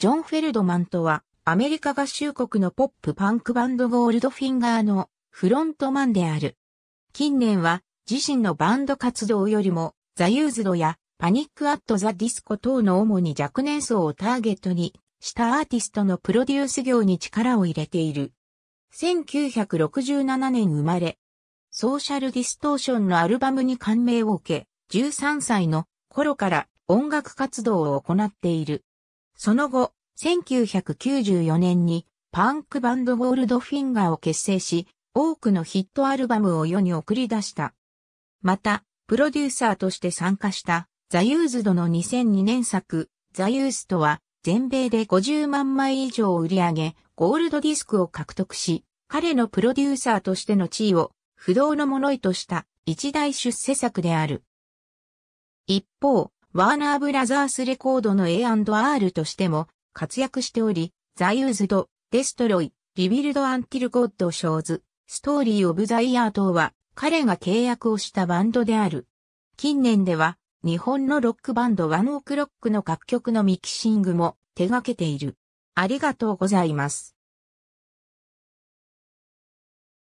ジョン・フェルドマンとは、アメリカ合衆国のポップパンクバンドゴールドフィンガーのフロントマンである。近年は自身のバンド活動よりもザ・ユーズドやパニック・アット・ザ・ディスコ等の主に若年層をターゲットにしたアーティストのプロデュース業に力を入れている。1967年生まれ、ソーシャルディストーションのアルバムに感銘を受け、13歳の頃から音楽活動を行っている。その後、1994年にパンクバンドゴールドフィンガーを結成し、多くのヒットアルバムを世に送り出した。また、プロデューサーとして参加したザ・ユーズドの2002年作、ザ・ユースとは全米で50万枚以上を売り上げ、ゴールドディスクを獲得し、彼のプロデューサーとしての地位を不動のものいとした一大出世作である。一方、ワーナーブラザースレコードの A&R としても活躍しており、ザユーズド、デストロイ、リビルドアンティルゴッドショーズ、ストーリーオブザイヤー等は彼が契約をしたバンドである。近年では日本のロックバンドワンオクロックの楽曲のミキシングも手掛けている。ありがとうございます。